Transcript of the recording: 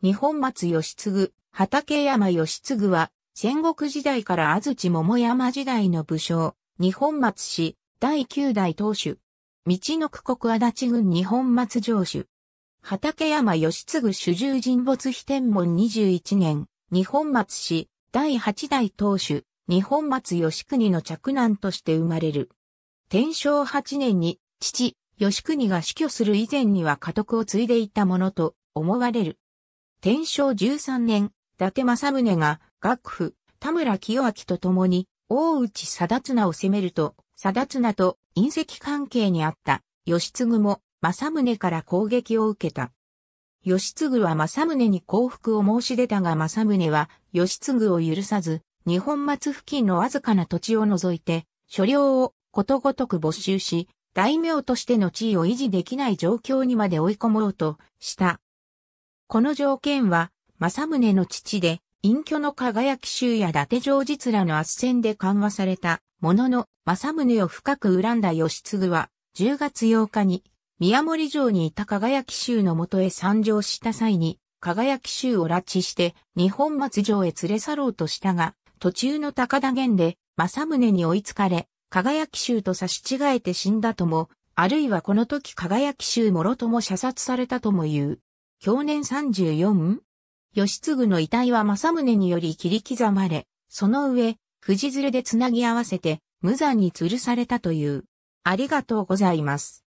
日本松義継、畠山義継は、戦国時代から安土桃山時代の武将、日本松氏、第九代当主。道の区国足立郡日本松城主。畠山義継主従人没非天文21年、日本松氏、第八代当主、日本松義国の嫡男として生まれる。天正8年に、父、義国が死去する以前には家督を継いでいたものと思われる。天正13年、伊達政宗が、学府、田村清明と共に、大内貞綱を攻めると、貞綱と隕石関係にあった、義継も、政宗から攻撃を受けた。義継は政宗に降伏を申し出たが政宗は、義継を許さず、日本松付近のわずかな土地を除いて、所領をことごとく没収し、大名としての地位を維持できない状況にまで追い込もうとした。この条件は、政宗の父で、隠居の輝き衆や伊達城実らの圧戦で緩和された、ものの、政宗を深く恨んだ義継は、10月8日に、宮森城にいた輝き衆のもとへ参上した際に、輝き衆を拉致して、日本松城へ連れ去ろうとしたが、途中の高田源で、政宗に追いつかれ、輝き衆と差し違えて死んだとも、あるいはこの時輝き衆もろとも射殺されたとも言う。去年 34? 義継の遺体は政宗により切り刻まれ、その上、藤鶴でつなぎ合わせて、無残に吊るされたという。ありがとうございます。